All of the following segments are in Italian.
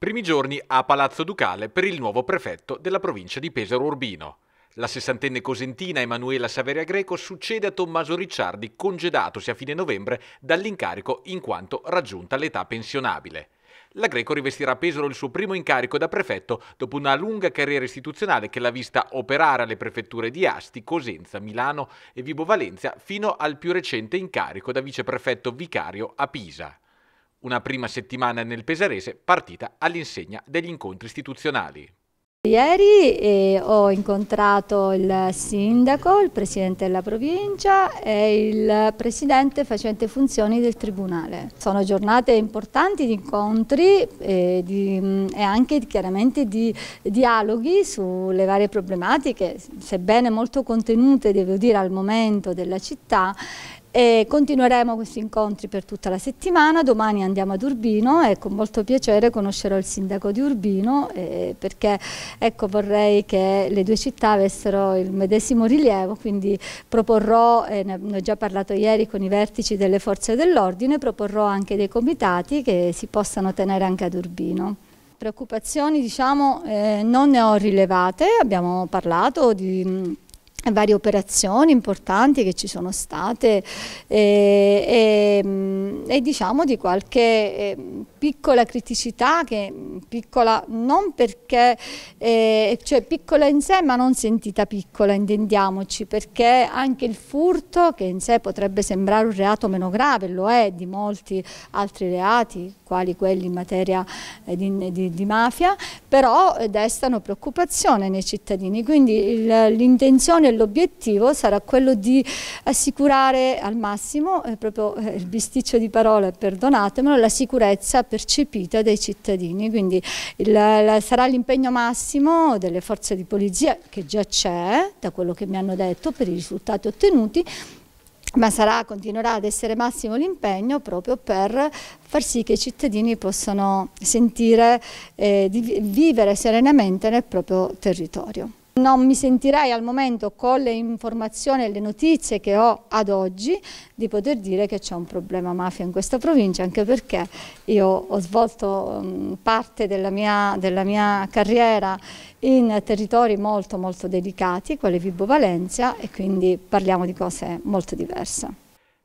Primi giorni a Palazzo Ducale per il nuovo prefetto della provincia di Pesaro Urbino. La sessantenne cosentina Emanuela Saveria Greco succede a Tommaso Ricciardi, congedatosi a fine novembre dall'incarico in quanto raggiunta l'età pensionabile. La Greco rivestirà a Pesaro il suo primo incarico da prefetto dopo una lunga carriera istituzionale che l'ha vista operare alle prefetture di Asti, Cosenza, Milano e Vibo Valencia fino al più recente incarico da viceprefetto vicario a Pisa. Una prima settimana nel Pesarese partita all'insegna degli incontri istituzionali. Ieri eh, ho incontrato il sindaco, il presidente della provincia e il presidente facente funzioni del tribunale. Sono giornate importanti di incontri e, eh, di, mm, e anche chiaramente di dialoghi sulle varie problematiche, sebbene molto contenute, devo dire, al momento della città e continueremo questi incontri per tutta la settimana, domani andiamo ad Urbino e con molto piacere conoscerò il sindaco di Urbino eh, perché ecco, vorrei che le due città avessero il medesimo rilievo, quindi proporrò, eh, ne ho già parlato ieri con i vertici delle forze dell'ordine, proporrò anche dei comitati che si possano tenere anche ad Urbino preoccupazioni diciamo, eh, non ne ho rilevate, abbiamo parlato di varie operazioni importanti che ci sono state eh, e, e, mm, e diciamo di qualche eh, piccola criticità che mm, piccola non perché, eh, cioè piccola in sé ma non sentita piccola, intendiamoci, perché anche il furto che in sé potrebbe sembrare un reato meno grave, lo è di molti altri reati, quali quelli in materia eh, di, di, di mafia, però eh, destano preoccupazione nei cittadini, quindi l'intenzione e l'obiettivo sarà quello di assicurare al massimo, eh, proprio eh, il bisticcio di parole, perdonatemelo, la sicurezza stata percepita dai cittadini, quindi il, la, sarà l'impegno massimo delle forze di polizia che già c'è, da quello che mi hanno detto, per i risultati ottenuti, ma sarà, continuerà ad essere massimo l'impegno proprio per far sì che i cittadini possano sentire e eh, vivere serenamente nel proprio territorio. Non mi sentirei al momento con le informazioni e le notizie che ho ad oggi di poter dire che c'è un problema mafia in questa provincia anche perché io ho svolto mm, parte della mia, della mia carriera in territori molto molto delicati, quale Vibo Valencia e quindi parliamo di cose molto diverse.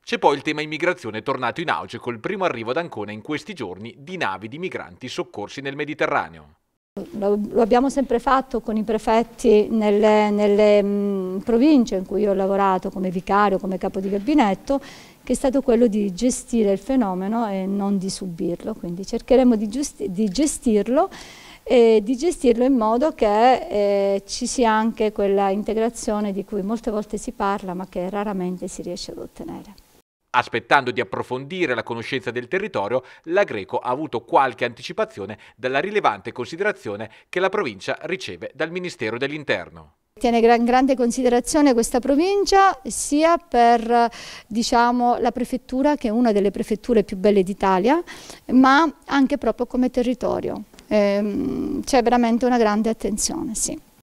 C'è poi il tema immigrazione tornato in auge col primo arrivo ad Ancona in questi giorni di navi di migranti soccorsi nel Mediterraneo. Lo abbiamo sempre fatto con i prefetti nelle, nelle mh, province in cui ho lavorato come vicario, come capo di gabinetto, che è stato quello di gestire il fenomeno e non di subirlo, quindi cercheremo di, di gestirlo e di gestirlo in modo che eh, ci sia anche quella integrazione di cui molte volte si parla ma che raramente si riesce ad ottenere. Aspettando di approfondire la conoscenza del territorio, la Greco ha avuto qualche anticipazione dalla rilevante considerazione che la provincia riceve dal Ministero dell'Interno. Tiene gran, grande considerazione questa provincia sia per diciamo, la prefettura che è una delle prefetture più belle d'Italia ma anche proprio come territorio. Ehm, C'è veramente una grande attenzione. Sì.